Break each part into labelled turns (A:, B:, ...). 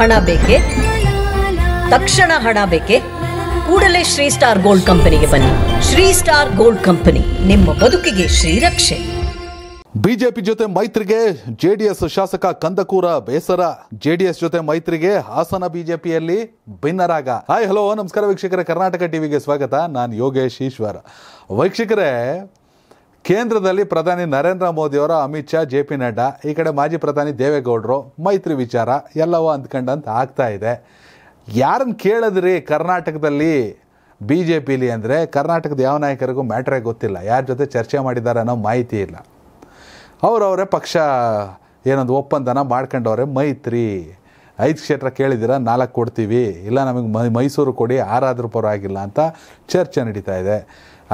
A: ಹಣ ಬೇಕೆ ತಕ್ಷಣ ಹಣ ಬೇಕೆ ಕೂಡಲೇ ಶ್ರೀ ಸ್ಟಾರ್ ಗೋಲ್ಡ್ ಕಂಪನಿಗೆ ಬನ್ನಿ ಶ್ರೀ ಸ್ಟಾರ್ ಗೋಲ್ಡ್ ಕಂಪನಿ ನಿಮ್ಮ ಬದುಕಿಗೆ ಶ್ರೀರಕ್ಷೆ ಬಿಜೆಪಿ ಜೊತೆ ಮೈತ್ರಿಗೆ ಜೆಡಿಎಸ್ ಶಾಸಕ ಕಂದಕೂರ ಬೇಸರ ಜೆಡಿಎಸ್ ಜೊತೆ ಮೈತ್ರಿಗೆ ಹಾಸನ ಬಿಜೆಪಿಯಲ್ಲಿ ಭಿನ್ನರಾಗ ಹಾಯ್ ಹಲೋ ನಮಸ್ಕಾರ ವೀಕ್ಷಕರೇ ಕರ್ನಾಟಕ ಟಿವಿಗೆ ಸ್ವಾಗತ ನಾನು ಯೋಗೇಶ್ ಈಶ್ವರ ವೀಕ್ಷಕರೇ ಕೇಂದ್ರದಲ್ಲಿ ಪ್ರಧಾನಿ ನರೇಂದ್ರ ಮೋದಿಯವರು ಅಮಿತ್ ಶಾ ಜೆ ಪಿ ನಡ್ಡಾ ಈ ಕಡೆ ಮಾಜಿ ಪ್ರಧಾನಿ ದೇವೇಗೌಡರು ಮೈತ್ರಿ ವಿಚಾರ ಎಲ್ಲವೂ ಅಂದ್ಕೊಂಡಂತ ಆಗ್ತಾ ಇದೆ ಯಾರನ್ನು ಕೇಳಿದ್ರಿ ಕರ್ನಾಟಕದಲ್ಲಿ ಬಿ ಜೆ ಪಿಲಿ ಅಂದರೆ ಕರ್ನಾಟಕದ ಯಾವ ನಾಯಕರಿಗೂ ಮ್ಯಾಟ್ರೇ ಗೊತ್ತಿಲ್ಲ ಯಾರ ಜೊತೆ ಚರ್ಚೆ ಮಾಡಿದ್ದಾರೆ ಅನ್ನೋ ಮಾಹಿತಿ ಇಲ್ಲ ಅವರವರೇ ಪಕ್ಷ ಏನೊಂದು ಒಪ್ಪಂದನ ಮಾಡ್ಕೊಂಡವ್ರೆ ಮೈತ್ರಿ ಐದು ಕ್ಷೇತ್ರ ಕೇಳಿದ್ದೀರಾ ನಾಲ್ಕು ಕೊಡ್ತೀವಿ ಇಲ್ಲ ನಮಗೆ ಮೈಸೂರು ಕೊಡಿ ಆರಾದ್ರೂ ಪರವಾಗಿಲ್ಲ ಅಂತ ಚರ್ಚೆ ನಡೀತಾ ಇದೆ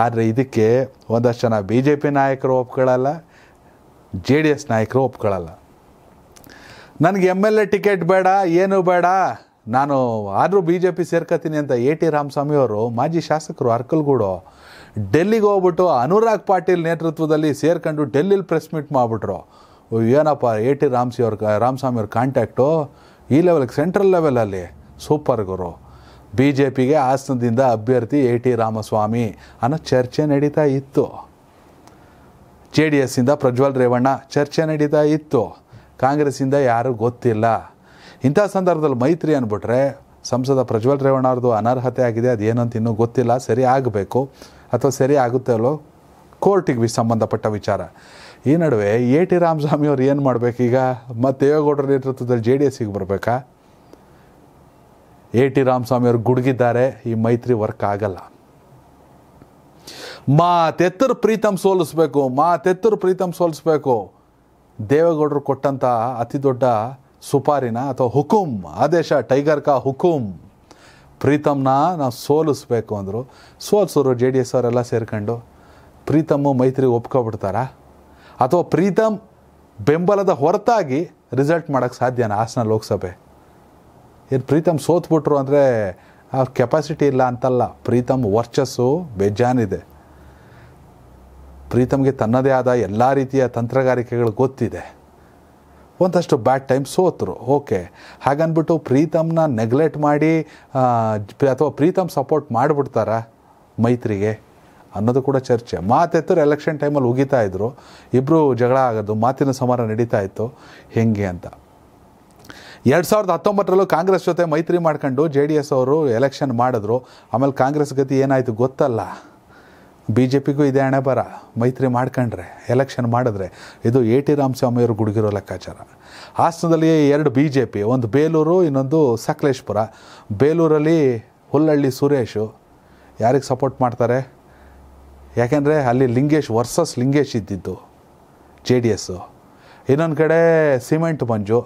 A: ಆದರೆ ಇದಕ್ಕೆ ಒಂದಷ್ಟು ಜನ ಬಿ ಜೆ ಪಿ ನಾಯಕರು ಒಪ್ಕೊಳ್ಳಲ್ಲ ಜೆ ಡಿ ಎಸ್ ನಾಯಕರು ಒಪ್ಕೊಳ್ಳಲ್ಲ ನನಗೆ ಎಮ್ ಎಲ್ ಎ ಟಿಕೆಟ್ ಬೇಡ ಏನು ಬೇಡ ನಾನು ಆದರೂ ಬಿ ಜೆ ಪಿ ಸೇರ್ಕೋತೀನಿ ಅಂತ ಎ ಟಿ ರಾಮಸ್ವಾಮಿ ಅವರು ಮಾಜಿ ಶಾಸಕರು ಅರ್ಕಲ್ಗೂಡು ಡೆಲ್ಲಿಗೆ ಹೋಗ್ಬಿಟ್ಟು ಅನುರಾಗ್ ಪಾಟೀಲ್ ನೇತೃತ್ವದಲ್ಲಿ ಸೇರ್ಕೊಂಡು ಡೆಲ್ಲಿಲಿ ಪ್ರೆಸ್ ಮೀಟ್ ಮಾಡಿಬಿಟ್ರು ಏನಪ್ಪ ಎ ಟಿ ರಾಮ್ಸಿ ಅವ್ರ ರಾಮಸ್ವಾಮಿ ಅವ್ರ ಕಾಂಟ್ಯಾಕ್ಟು ಈ ಲೆವೆಲ್ಗೆ ಸೆಂಟ್ರಲ್ ಲೆವೆಲಲ್ಲಿ ಸೂಪರ್ ಗುರು ಬಿ ಜೆ ಪಿಗೆ ಹಾಸನದಿಂದ ಅಭ್ಯರ್ಥಿ ಎ ಟಿ ರಾಮಸ್ವಾಮಿ ಅನ್ನೋ ಚರ್ಚೆ ನಡೀತಾ ಇತ್ತು ಜೆ ಡಿ ಎಸ್ಸಿಂದ ಪ್ರಜ್ವಲ್ ರೇವಣ್ಣ ಚರ್ಚೆ ನಡೀತಾ ಇತ್ತು ಕಾಂಗ್ರೆಸ್ಸಿಂದ ಯಾರೂ ಗೊತ್ತಿಲ್ಲ ಇಂಥ ಸಂದರ್ಭದಲ್ಲಿ ಮೈತ್ರಿ ಅಂದ್ಬಿಟ್ರೆ ಸಂಸದ ಪ್ರಜ್ವಲ್ ರೇವಣ್ಣ ಅವ್ರದ್ದು ಅನರ್ಹತೆ ಆಗಿದೆ ಅದೇನಂತ ಇನ್ನೂ ಗೊತ್ತಿಲ್ಲ ಸರಿ ಆಗಬೇಕು ಅಥವಾ ಸರಿ ಆಗುತ್ತೆ ಕೋರ್ಟಿಗೆ ಸಂಬಂಧಪಟ್ಟ ವಿಚಾರ ಈ ನಡುವೆ ಎ ಟಿ ರಾಮಸ್ವಾಮಿ ಅವ್ರು ಏನು ಮಾಡಬೇಕೀಗ ಮತ್ತು ದೇವೇಗೌಡರ ನೇತೃತ್ವದಲ್ಲಿ ಜೆ ಡಿ ಎಸ್ಸಿಗೆ ಬರಬೇಕಾ ಎ ಟಿ ರಾಮಸ್ವಾಮಿಯವರು ಗುಡುಗಿದ್ದಾರೆ ಈ ಮೈತ್ರಿ ವರ್ಕ್ ಆಗಲ್ಲ ತೆತ್ತರು ಪ್ರೀತಮ್ ಸೋಲಿಸ್ಬೇಕು ತೆತ್ತರ ಪ್ರೀತಮ್ ಸೋಲಿಸ್ಬೇಕು ದೇವೇಗೌಡರು ಕೊಟ್ಟಂಥ ಅತಿ ದೊಡ್ಡ ಸುಪಾರಿನ ಅಥವಾ ಹುಕುಂ ಆದೇಶ ಟೈಗರ್ ಕಾ ಹುಕುಂ ಪ್ರೀತಮ್ನ ನಾವು ಸೋಲಿಸ್ಬೇಕು ಅಂದರು ಸೋಲ್ಸೋರು ಜೆ ಡಿ ಎಸ್ ಅವರೆಲ್ಲ ಸೇರ್ಕೊಂಡು ಪ್ರೀತಮ್ಮು ಮೈತ್ರಿ ಒಪ್ಕೊಬಿಡ್ತಾರಾ ಅಥವಾ ಪ್ರೀತಮ್ ಬೆಂಬಲದ ಹೊರತಾಗಿ ರಿಸಲ್ಟ್ ಮಾಡೋಕ್ಕೆ ಸಾಧ್ಯನಾ ಹಾಸನ ಲೋಕಸಭೆ ಏನು ಪ್ರೀತಮ್ ಸೋತ್ಬಿಟ್ರು ಅಂದರೆ ಅವ್ರ ಕೆಪಾಸಿಟಿ ಇಲ್ಲ ಅಂತಲ್ಲ ಪ್ರೀತಮ್ ವರ್ಚಸ್ಸು ಬೇಜಾನಿದೆ ಪ್ರೀತಮ್ಗೆ ತನ್ನದೇ ಆದ ಎಲ್ಲ ರೀತಿಯ ತಂತ್ರಗಾರಿಕೆಗಳು ಗೊತ್ತಿದೆ ಒಂದಷ್ಟು ಬ್ಯಾಡ್ ಟೈಮ್ ಸೋತರು ಓಕೆ ಹಾಗನ್ಬಿಟ್ಟು ಪ್ರೀತಮ್ನ ನೆಗ್ಲೆಕ್ಟ್ ಮಾಡಿ ಅಥವಾ ಪ್ರೀತಮ್ ಸಪೋರ್ಟ್ ಮಾಡಿಬಿಡ್ತಾರ ಮೈತ್ರಿಗೆ ಅನ್ನೋದು ಕೂಡ ಚರ್ಚೆ ಮಾತೆತ್ತರು ಎಲೆಕ್ಷನ್ ಟೈಮಲ್ಲಿ ಉಗಿತಾ ಇದ್ದರು ಇಬ್ಬರು ಜಗಳ ಆಗೋದು ಮಾತಿನ ಸಮರ ನಡೀತಾ ಇತ್ತು ಹೇಗೆ ಅಂತ ಎರಡು ಸಾವಿರದ ಹತ್ತೊಂಬತ್ತರಲ್ಲೂ ಕಾಂಗ್ರೆಸ್ ಜೊತೆ ಮೈತ್ರಿ ಮಾಡ್ಕೊಂಡು ಜೆ ಡಿ ಎಸ್ ಅವರು ಎಲೆಕ್ಷನ್ ಮಾಡಿದ್ರು ಆಮೇಲೆ ಕಾಂಗ್ರೆಸ್ ಗತಿ ಏನಾಯಿತು ಗೊತ್ತಲ್ಲ ಬಿ ಜೆ ಪಿಗೂ ಇದೆ ಹಣೆ ಬರ ಮೈತ್ರಿ ಮಾಡ್ಕೊಂಡ್ರೆ ಎಲೆಕ್ಷನ್ ಮಾಡಿದ್ರೆ ಇದು ಎ ಟಿ ಅವರು ಗುಡುಗಿರೋ ಲೆಕ್ಕಾಚಾರ ಹಾಸನದಲ್ಲಿ ಎರಡು ಬಿ ಜೆ ಪಿ ಒಂದು ಬೇಲೂರು ಇನ್ನೊಂದು ಸಕಲೇಶ್ಪುರ ಬೇಲೂರಲ್ಲಿ ಹುಲ್ಲಳ್ಳಿ ಸುರೇಶು ಯಾರಿಗೆ ಸಪೋರ್ಟ್ ಮಾಡ್ತಾರೆ ಯಾಕೆಂದರೆ ಅಲ್ಲಿ ಲಿಂಗೇಶ್ ವರ್ಸಸ್ ಲಿಂಗೇಶ್ ಇದ್ದಿದ್ದು ಜೆ ಡಿ ಎಸ್ಸು ಇನ್ನೊಂದು ಕಡೆ ಸಿಮೆಂಟ್ ಮಂಜು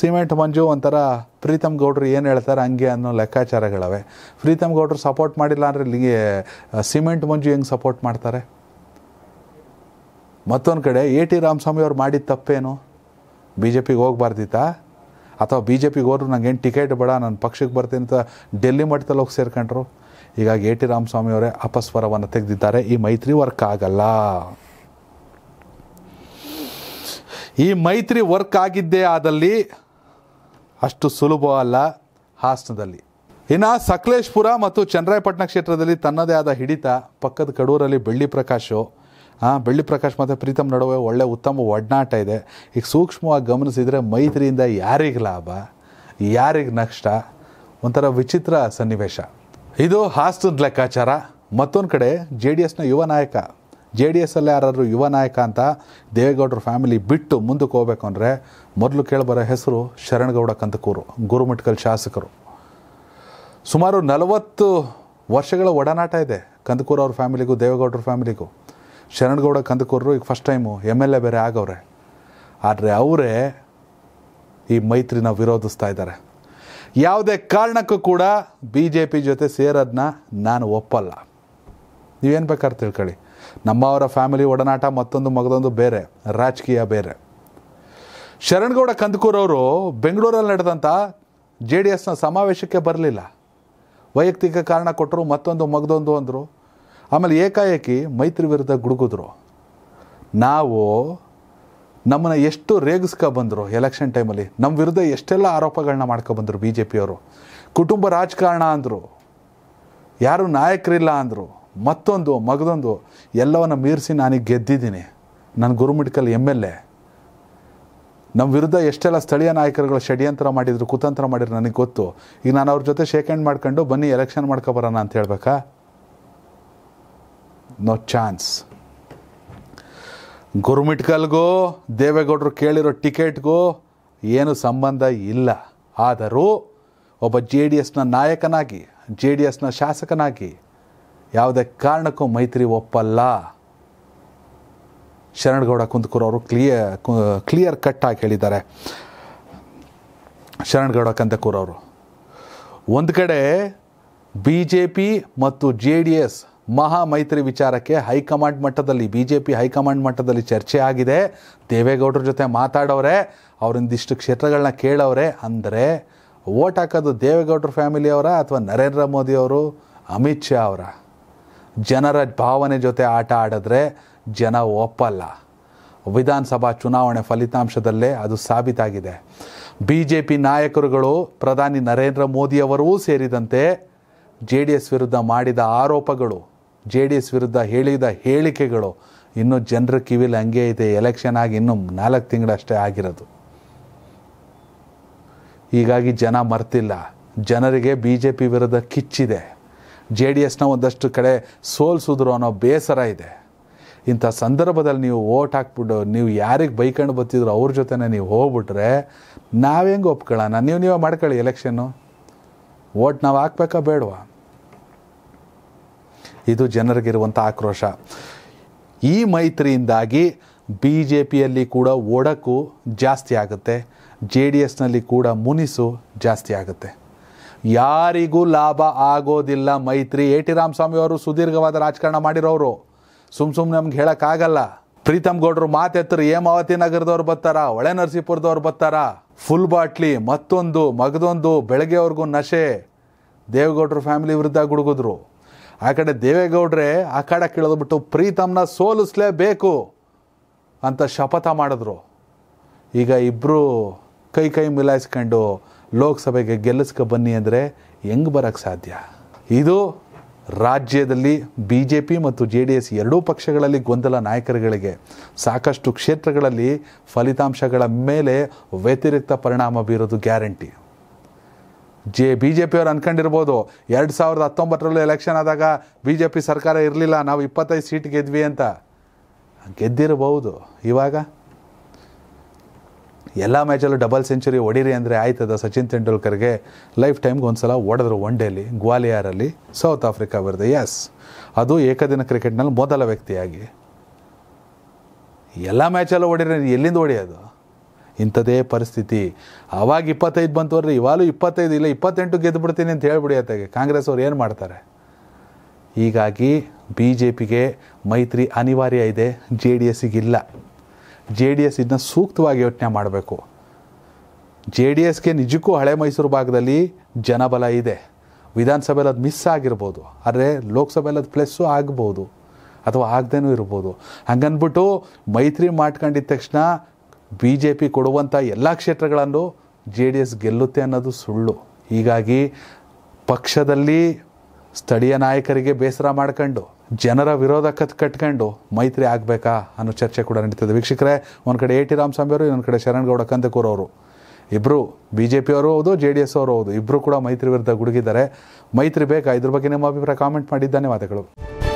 A: ಸಿಮೆಂಟ್ ಮಂಜು ಒಂಥರ ಪ್ರೀತಮ್ ಗೌಡ್ರು ಏನು ಹೇಳ್ತಾರೆ ಹಂಗೆ ಅನ್ನೋ ಲೆಕ್ಕಾಚಾರಗಳವೆ ಪ್ರೀತಮ್ ಗೌಡ್ರು ಸಪೋರ್ಟ್ ಮಾಡಿಲ್ಲ ಅಂದರೆ ಇಲ್ಲಿಗೆ ಸಿಮೆಂಟ್ ಮಂಜು ಹೆಂಗೆ ಸಪೋರ್ಟ್ ಮಾಡ್ತಾರೆ ಮತ್ತೊಂದು ಕಡೆ ಎ ಟಿ ರಾಮಸ್ವಾಮಿ ಅವ್ರು ಮಾಡಿದ ತಪ್ಪೇನು ಬಿ ಜೆ ಪಿಗೆ ಹೋಗ್ಬಾರ್ದಿತ್ತಾ ಅಥವಾ ಬಿ ಜೆ ಪಿಗೆ ಹೋದ್ರು ನಂಗೇನು ಟಿಕೆಟ್ ಬೇಡ ನಾನು ಪಕ್ಷಕ್ಕೆ ಬರ್ತೀನಿ ಅಂತ ಡೆಲ್ಲಿ ಮಟ್ಟದಲ್ಲಿ ಹೋಗಿ ಸೇರ್ಕೊಂಡ್ರು ಹೀಗಾಗಿ ಎ ಟಿ ರಾಮಸ್ವಾಮಿ ಅವರೇ ಅಪಸ್ವರವನ್ನು ತೆಗೆದಿದ್ದಾರೆ ಈ ಮೈತ್ರಿ ವರ್ಕ್ ಆಗಲ್ಲ ಈ ಮೈತ್ರಿ ವರ್ಕ್ ಆಗಿದ್ದೇ ಆದಲ್ಲಿ ಅಷ್ಟು ಸುಲಭ ಅಲ್ಲ ಹಾಸನದಲ್ಲಿ ಇನ್ನು ಸಕಲೇಶ್ಪುರ ಮತ್ತು ಚನ್ನರಾಯಪಟ್ಟಣ ಕ್ಷೇತ್ರದಲ್ಲಿ ತನ್ನದೇ ಆದ ಹಿಡಿತ ಪಕ್ಕದ ಕಡೂರಲ್ಲಿ ಬೆಳ್ಳಿ ಪ್ರಕಾಶು ಬೆಳ್ಳಿ ಪ್ರಕಾಶ್ ಮತ್ತು ಪ್ರೀತಮ್ ನಡುವೆ ಒಳ್ಳೆ ಉತ್ತಮ ಒಡನಾಟ ಇದೆ ಈಗ ಸೂಕ್ಷ್ಮವಾಗಿ ಗಮನಿಸಿದರೆ ಮೈತ್ರಿಯಿಂದ ಯಾರಿಗೆ ಲಾಭ ಯಾರಿಗೆ ನಷ್ಟ ಒಂಥರ ವಿಚಿತ್ರ ಸನ್ನಿವೇಶ ಇದು ಹಾಸನದ ಲೆಕ್ಕಾಚಾರ ಮತ್ತೊಂದು ಕಡೆ ಜೆ ಡಿ ಎಸ್ನ ಯುವ ನಾಯಕ ಜೆ ಡಿ ಅಲ್ಲಿ ಯಾರಾದರೂ ಯುವ ನಾಯಕ ಅಂತ ದೇವೇಗೌಡರ ಫ್ಯಾಮಿಲಿ ಬಿಟ್ಟು ಮುಂದಕ್ಕೆ ಹೋಗ್ಬೇಕು ಅಂದರೆ ಮೊದಲು ಕೇಳಿಬರೋ ಹೆಸರು ಶರಣಗೌಡ ಕಂದಕೂರು ಗುರುಮಠಕಲ್ ಶಾಸಕರು ಸುಮಾರು ನಲವತ್ತು ವರ್ಷಗಳ ಒಡನಾಟ ಇದೆ ಕಂದಕೂರು ಅವ್ರ ಫ್ಯಾಮಿಲಿಗೂ ದೇವೇಗೌಡರ ಫ್ಯಾಮಿಲಿಗೂ ಶರಣಗೌಡ ಕಂದಕೂರರು ಈಗ first time M L A ಬೇರೆ ಆಗವ್ರೆ ಆದರೆ ಅವರೇ ಈ ಮೈತ್ರಿನ ವಿರೋಧಿಸ್ತಾ ಇದ್ದಾರೆ ಯಾವುದೇ ಕಾರಣಕ್ಕೂ ಕೂಡ ಬಿ ಜೆ ಪಿ ಜೊತೆ ಸೇರೋದನ್ನ ನಾನು ಒಪ್ಪಲ್ಲ ನೀವೇನು ಬೇಕಾದ್ರೆ ತಿಳ್ಕೊಳ್ಳಿ ನಮ್ಮವರ ಫ್ಯಾಮಿಲಿ ಒಡನಾಟ ಮತ್ತೊಂದು ಮಗದೊಂದು ಬೇರೆ ರಾಜಕೀಯ ಬೇರೆ ಶರಣಗೌಡ ಕಂದಕೂರವರು ಬೆಂಗಳೂರಲ್ಲಿ ನಡೆದಂಥ ಜೆ ಡಿ ಎಸ್ನ ಸಮಾವೇಶಕ್ಕೆ ಬರಲಿಲ್ಲ ವೈಯಕ್ತಿಕ ಕಾರಣ ಕೊಟ್ಟರು ಮತ್ತೊಂದು ಮಗದೊಂದು ಅಂದರು ಆಮೇಲೆ ಏಕಾಏಕಿ ಮೈತ್ರಿ ವಿರುದ್ಧ ಗುಡುಗಿದ್ರು ನಾವು ನಮ್ಮನ್ನು ಎಷ್ಟು ರೇಗಿಸ್ಕೊಬಂದರು ಎಲೆಕ್ಷನ್ ಟೈಮಲ್ಲಿ ನಮ್ಮ ವಿರುದ್ಧ ಎಷ್ಟೆಲ್ಲ ಆರೋಪಗಳನ್ನ ಮಾಡ್ಕೊಬಂದರು ಬಿ ಜೆ ಪಿಯವರು ಕುಟುಂಬ ರಾಜಕಾರಣ ಅಂದರು ಯಾರು ನಾಯಕರಿಲ್ಲ ಅಂದರು ಮತ್ತೊಂದು ಮಗದೊಂದು ಎಲ್ಲವನ್ನು ಮೀರಿಸಿ ನಾನೀಗ ಗೆದ್ದಿದ್ದೀನಿ ನನ್ನ ಗುರುಮಿಡ್ಕಲ್ ಎಮ್ ಎಲ್ ಎ ನಮ್ಮ ವಿರುದ್ಧ ಎಷ್ಟೆಲ್ಲ ಸ್ಥಳೀಯ ನಾಯಕರುಗಳು ಷಡ್ಯಂತ್ರ ಮಾಡಿದರು ಕುತಂತ್ರ ಮಾಡಿದ್ರು ನನಗೆ ಗೊತ್ತು ಈಗ ನಾನು ಅವ್ರ ಜೊತೆ ಶೇಕ್ ಹ್ಯಾಂಡ್ ಮಾಡ್ಕೊಂಡು ಬನ್ನಿ ಎಲೆಕ್ಷನ್ ಮಾಡ್ಕೊಬರೋಣ ಅಂತ ಹೇಳ್ಬೇಕಾ ನೋ ಚಾನ್ಸ್ ಗುರುಮಿಟ್ಕಲ್ಗೂ ದೇವೇಗೌಡರು ಕೇಳಿರೋ ಟಿಕೆಟ್ಗೂ ಏನು ಸಂಬಂಧ ಇಲ್ಲ ಆದರೂ ಒಬ್ಬ ಜೆ ಡಿ ಎಸ್ನ ನಾಯಕನಾಗಿ ಜೆ ಡಿ ಎಸ್ನ ಶಾಸಕನಾಗಿ ಯಾವುದೇ ಕಾರಣಕ್ಕೂ ಮೈತ್ರಿ ಒಪ್ಪಲ್ಲ ಶರಣಗೌಡ ಕುಂದಕೂರವರು ಕ್ಲಿಯರ್ ಕ್ಲಿಯರ್ ಕಟ್ ಆಗಿ ಹೇಳಿದ್ದಾರೆ ಶರಣಗೌಡ ಕಂದಕೂರವರು ಒಂದು ಕಡೆ ಬಿ ಜೆ ಪಿ ಮತ್ತು ಜೆ ಡಿ ಎಸ್ ಮಹಾ ಮೈತ್ರಿ ವಿಚಾರಕ್ಕೆ ಹೈಕಮಾಂಡ್ ಮಟ್ಟದಲ್ಲಿ ಬಿ ಜೆ ಪಿ ಹೈಕಮಾಂಡ್ ಮಟ್ಟದಲ್ಲಿ ಚರ್ಚೆ ಆಗಿದೆ ದೇವೇಗೌಡರ ಜೊತೆ ಮಾತಾಡೋರೆ ಅವರಿಂದಿಷ್ಟು ಕ್ಷೇತ್ರಗಳನ್ನ ಕೇಳೋರೆ ಅಂದರೆ ಓಟ್ ಹಾಕೋದು ದೇವೇಗೌಡರ ಫ್ಯಾಮಿಲಿಯವರ ಅಥವಾ ನರೇಂದ್ರ ಮೋದಿಯವರು ಅಮಿತ್ ಶಾ ಅವರ ಜನರ ಭಾವನೆ ಜೊತೆ ಆಟ ಆಡಿದ್ರೆ ಜನ ಒಪ್ಪಲ್ಲ ವಿಧಾನಸಭಾ ಚುನಾವಣೆ ಫಲಿತಾಂಶದಲ್ಲೇ ಅದು ಸಾಬೀತಾಗಿದೆ ಬಿ ಜೆ ಪಿ ನಾಯಕರುಗಳು ಪ್ರಧಾನಿ ನರೇಂದ್ರ ಮೋದಿಯವರೂ ಸೇರಿದಂತೆ ಜೆ ಡಿ ಎಸ್ ವಿರುದ್ಧ ಮಾಡಿದ ಆರೋಪಗಳು ಜೆ ಡಿ ಎಸ್ ವಿರುದ್ಧ ಹೇಳಿದ ಹೇಳಿಕೆಗಳು ಇನ್ನೂ ಜನರ ಕಿವಿಲಿ ಹಂಗೆ ಇದೆ ಎಲೆಕ್ಷನ್ ಆಗಿ ಇನ್ನೂ ನಾಲ್ಕು ತಿಂಗಳಷ್ಟೇ ಆಗಿರೋದು ಹೀಗಾಗಿ ಜನ ಮರ್ತಿಲ್ಲ ಜನರಿಗೆ ಬಿ ಜೆ ಪಿ ವಿರುದ್ಧ ಕಿಚ್ಚಿದೆ ಜೆ ಡಿ ಎಸ್ನ ಒಂದಷ್ಟು ಕಡೆ ಸೋಲ್ಸಿದ್ರು ಅನ್ನೋ ಬೇಸರ ಇದೆ ಇಂಥ ಸಂದರ್ಭದಲ್ಲಿ ನೀವು ಓಟ್ ಹಾಕ್ಬಿಟ್ಟು ನೀವು ಯಾರಿಗೆ ಬೈಕಂಡು ಬತ್ತಿದ್ರು ಅವ್ರ ಜೊತೆನೇ ನೀವು ಹೋಗ್ಬಿಟ್ರೆ ಹೆಂಗೆ ಒಪ್ಕೊಳ್ಳೋಣ ನೀವು ನೀವೇ ಮಾಡ್ಕೊಳ್ಳಿ ಎಲೆಕ್ಷನ್ನು ಓಟ್ ನಾವು ಹಾಕ್ಬೇಕಾ ಬೇಡವಾ ಇದು ಜನರಿಗಿರುವಂಥ ಆಕ್ರೋಶ ಈ ಮೈತ್ರಿಯಿಂದಾಗಿ ಬಿ ಜೆ ಪಿಯಲ್ಲಿ ಕೂಡ ಒಡಕು ಜಾಸ್ತಿ ಆಗುತ್ತೆ ಜೆ ಡಿ ಎಸ್ನಲ್ಲಿ ಕೂಡ ಮುನಿಸು ಜಾಸ್ತಿ ಆಗುತ್ತೆ ಯಾರಿಗೂ ಲಾಭ ಆಗೋದಿಲ್ಲ ಮೈತ್ರಿ ಎ ಟಿ ರಾಮಸ್ವಾಮಿ ಅವರು ಸುದೀರ್ಘವಾದ ರಾಜಕಾರಣ ಮಾಡಿರೋರು ಸುಮ್ ಸುಮ್ಮನೆ ನಮ್ಗೆ ಹೇಳೋಕ್ಕಾಗಲ್ಲ ಪ್ರೀತಮ್ ಗೌಡ್ರು ಮಾತೆತ್ತರು ಹೇಮಾವತಿ ನಗರದವ್ರು ಬರ್ತಾರ ಹೊಳೆ ನರಸೀಪುರದವ್ರು ಬರ್ತಾರ ಫುಲ್ ಬಾಟ್ಲಿ ಮತ್ತೊಂದು ಮಗದೊಂದು ಬೆಳಗ್ಗೆವರೆಗೂ ನಶೆ ದೇವೇಗೌಡರು ಫ್ಯಾಮಿಲಿ ವಿರುದ್ಧ ಗುಡುಗಿದ್ರು ಆ ಕಡೆ ದೇವೇಗೌಡ್ರೆ ಆ ಕಡೆ ಕೇಳಿದ್ಬಿಟ್ಟು ಪ್ರೀತಮ್ನ ಸೋಲಿಸ್ಲೇಬೇಕು ಅಂತ ಶಪಥ ಮಾಡಿದ್ರು ಈಗ ಇಬ್ಬರು ಕೈ ಕೈ ಮಿಲಾಯಿಸ್ಕೊಂಡು ಲೋಕಸಭೆಗೆ ಗೆಲ್ಲಿಸ್ಕೊ ಬನ್ನಿ ಅಂದರೆ ಹೆಂಗೆ ಬರೋಕ್ಕೆ ಸಾಧ್ಯ ಇದು ರಾಜ್ಯದಲ್ಲಿ ಬಿ ಜೆ ಪಿ ಮತ್ತು ಜೆ ಡಿ ಎಸ್ ಎರಡೂ ಪಕ್ಷಗಳಲ್ಲಿ ಗೊಂದಲ ನಾಯಕರುಗಳಿಗೆ ಸಾಕಷ್ಟು ಕ್ಷೇತ್ರಗಳಲ್ಲಿ ಫಲಿತಾಂಶಗಳ ಮೇಲೆ ವ್ಯತಿರಿಕ್ತ ಪರಿಣಾಮ ಬೀರೋದು ಗ್ಯಾರಂಟಿ ಜೆ ಬಿ ಜೆ ಪಿಯವ್ರು ಅಂದ್ಕೊಂಡಿರ್ಬೋದು ಎರಡು ಸಾವಿರದ ಹತ್ತೊಂಬತ್ತರಲ್ಲಿ ಎಲೆಕ್ಷನ್ ಆದಾಗ ಬಿ ಜೆ ಪಿ ಸರ್ಕಾರ ಇರಲಿಲ್ಲ ನಾವು ಇಪ್ಪತ್ತೈದು ಸೀಟ್ ಗೆದ್ವಿ ಅಂತ ಗೆದ್ದಿರಬಹುದು ಇವಾಗ ಎಲ್ಲ ಮ್ಯಾಚಲ್ಲೂ ಡಬಲ್ ಸೆಂಚುರಿ ಹೊಡೀರಿ ಅಂದರೆ ಆಯ್ತದ ಸಚಿನ್ ತೆಂಡೂಲ್ಕರ್ಗೆ ಲೈಫ್ ಟೈಮ್ಗೆ ಒಂದು ಸಲ ಹೊಡೆದ್ರು ಒನ್ ಡೇಲಿ ಗ್ವಾಲಿಯಾರಲ್ಲಿ ಸೌತ್ ಆಫ್ರಿಕಾ ಬರೆದು ಎಸ್ ಅದು ಏಕದಿನ ಕ್ರಿಕೆಟ್ನಲ್ಲಿ ಮೊದಲ ವ್ಯಕ್ತಿಯಾಗಿ ಎಲ್ಲ ಮ್ಯಾಚಲ್ಲೂ ಹೊಡೀರಿ ಎಲ್ಲಿಂದ ಹೊಡೆಯೋದು ಇಂಥದೇ ಪರಿಸ್ಥಿತಿ ಆವಾಗ ಇಪ್ಪತ್ತೈದು ಬಂತವ್ರಿ ಇವಾಗಲೂ ಇಪ್ಪತ್ತೈದು ಇಲ್ಲ ಇಪ್ಪತ್ತೆಂಟು ಗೆದ್ದು ಬಿಡ್ತೀನಿ ಅಂತ ಹೇಳ್ಬಿಡಿ ಕಾಂಗ್ರೆಸ್ ಅವ್ರು ಏನು ಮಾಡ್ತಾರೆ ಹೀಗಾಗಿ ಬಿ ಜೆ ಪಿಗೆ ಮೈತ್ರಿ ಅನಿವಾರ್ಯ ಇದೆ ಜೆ ಡಿ ಎಸ್ಸಿಗಿಲ್ಲ ಜೆ ಡಿ ಎಸ್ ಇದನ್ನ ಸೂಕ್ತವಾಗಿ ಯೋಚನೆ ಮಾಡಬೇಕು ಜೆ ಡಿ ಎಸ್ಗೆ ನಿಜಕ್ಕೂ ಹಳೆ ಮೈಸೂರು ಭಾಗದಲ್ಲಿ ಜನಬಲ ಇದೆ ವಿಧಾನಸಭೆಯಲ್ಲಿ ಅದು ಮಿಸ್ ಆಗಿರ್ಬೋದು ಆದರೆ ಲೋಕಸಭೆಯಲ್ಲಿ ಅದು ಪ್ಲಸ್ಸು ಆಗ್ಬೋದು ಅಥವಾ ಆಗದೇನೂ ಇರ್ಬೋದು ಹಾಗಂದ್ಬಿಟ್ಟು ಮೈತ್ರಿ ಮಾಡ್ಕೊಂಡಿದ್ದ ತಕ್ಷಣ ಬಿ ಜೆ ಪಿ ಕೊಡುವಂಥ ಎಲ್ಲ ಕ್ಷೇತ್ರಗಳನ್ನು ಜೆ ಡಿ ಎಸ್ ಗೆಲ್ಲುತ್ತೆ ಅನ್ನೋದು ಸುಳ್ಳು ಹೀಗಾಗಿ ಪಕ್ಷದಲ್ಲಿ ಸ್ಥಳೀಯ ನಾಯಕರಿಗೆ ಬೇಸರ ಮಾಡ್ಕೊಂಡು ಜನರ ವಿರೋಧ ಕತ್ ಕಟ್ಕೊಂಡು ಮೈತ್ರಿ ಆಗಬೇಕಾ ಅನ್ನೋ ಚರ್ಚೆ ಕೂಡ ನಡೀತದೆ ವೀಕ್ಷಕರೇ ಒಂದು ಕಡೆ ಎ ಟಿ ಅವರು ಇನ್ನೊಂದು ಕಡೆ ಶರಣಗೌಡ ಅವರು ಇಬ್ಬರು ಬಿ ಜೆ ಅವರು ಹೌದು ಜೆ ಡಿ ಎಸ್ ಅವರು ಹೌದು ಇಬ್ಬರು ಕೂಡ ಮೈತ್ರಿ ವಿರುದ್ಧ ಗುಡುಗಿದ್ದಾರೆ ಮೈತ್ರಿ ಬೇಕಾ ಇದ್ರ ಬಗ್ಗೆ ನಿಮ್ಮ ಅಭಿಪ್ರಾಯ ಕಾಮೆಂಟ್ ಮಾಡಿ ಧನ್ಯವಾದಗಳು